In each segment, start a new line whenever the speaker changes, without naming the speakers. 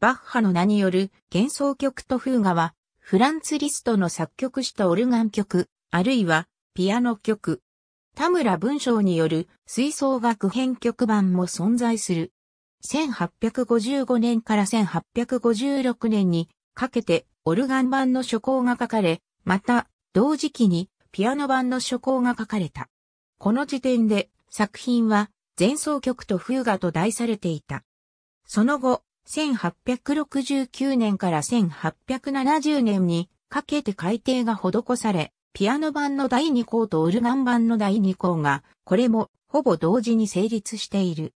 バッハの名による幻想曲と風画は、フランツ・リストの作曲したオルガン曲、あるいはピアノ曲。田村文章による吹奏楽編曲版も存在する。1855年から1856年にかけてオルガン版の書稿が書かれ、また同時期にピアノ版の書稿が書かれた。この時点で作品は前奏曲と風画と題されていた。その後、1869年から1870年にかけて改訂が施され、ピアノ版の第2項とオルガン版の第2項が、これもほぼ同時に成立している。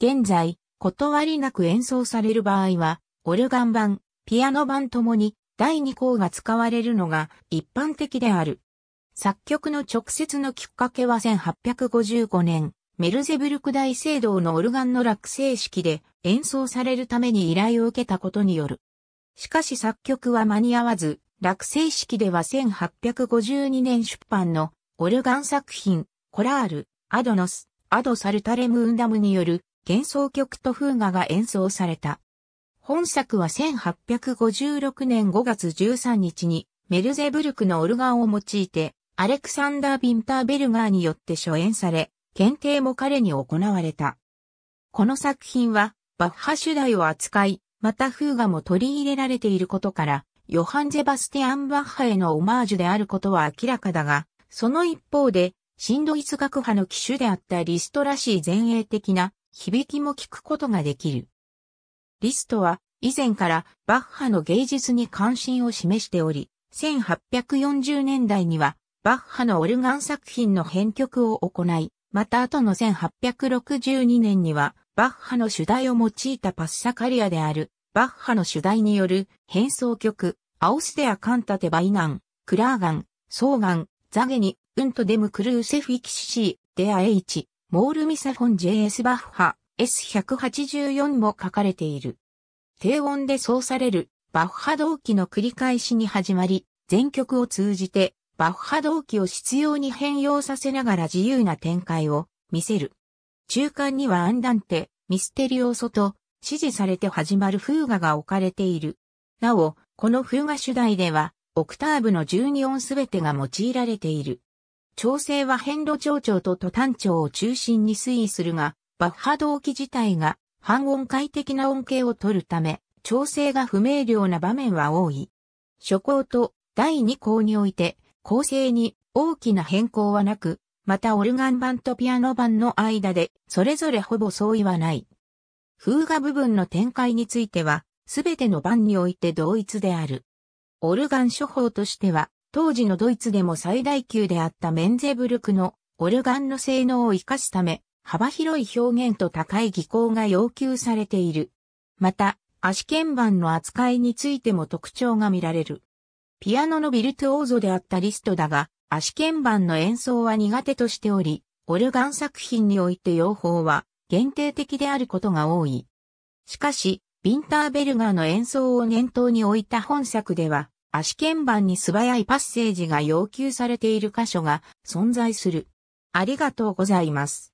現在、断りなく演奏される場合は、オルガン版、ピアノ版ともに第2項が使われるのが一般的である。作曲の直接のきっかけは1855年、メルゼブルク大聖堂のオルガンの落成式で演奏されるために依頼を受けたことによる。しかし作曲は間に合わず、落成式では1852年出版のオルガン作品、コラール、アドノス、アドサルタレムウンダムによる幻想曲と風画が演奏された。本作は1856年5月13日にメルゼブルクのオルガンを用いてアレクサンダー・ビンターベルガーによって初演され、検定も彼に行われた。この作品は、バッハ主題を扱い、またフーガも取り入れられていることから、ヨハン・ゼバスティアン・バッハへのオマージュであることは明らかだが、その一方で、新ドイツ学派の機種であったリストらしい前衛的な響きも聞くことができる。リストは以前からバッハの芸術に関心を示しており、1840年代にはバッハのオルガン作品の編曲を行い、また後の1862年には、バッハの主題を用いたパッサカリアである、バッハの主題による変奏曲、アオステアカンタテバイナン、クラーガン、ソーガン、ザゲニ、ウントデムクルーセフイキシシー、デアエイチ、モールミサフォン JS バッハ、S184 も書かれている。低音で奏される、バッハ同期の繰り返しに始まり、全曲を通じて、バッハ動機を必要に変容させながら自由な展開を見せる。中間にはアンダンテ、ミステリオソと指示されて始まる風画が置かれている。なお、この風画主題では、オクターブの12音すべてが用いられている。調整は変路長調と途端調を中心に推移するが、バッハ動機自体が半音階的な音形を取るため、調整が不明瞭な場面は多い。初項と第2項において、構成に大きな変更はなく、またオルガン版とピアノ版の間で、それぞれほぼ相違はない。風画部分の展開については、すべての版において同一である。オルガン処方としては、当時のドイツでも最大級であったメンゼブルクのオルガンの性能を活かすため、幅広い表現と高い技巧が要求されている。また、足鍵盤の扱いについても特徴が見られる。ピアノのビルトオーゾであったリストだが、足鍵盤の演奏は苦手としており、オルガン作品において用法は限定的であることが多い。しかし、ビンターベルガーの演奏を念頭に置いた本作では、足鍵盤に素早いパッセージが要求されている箇所が存在する。ありがとうございます。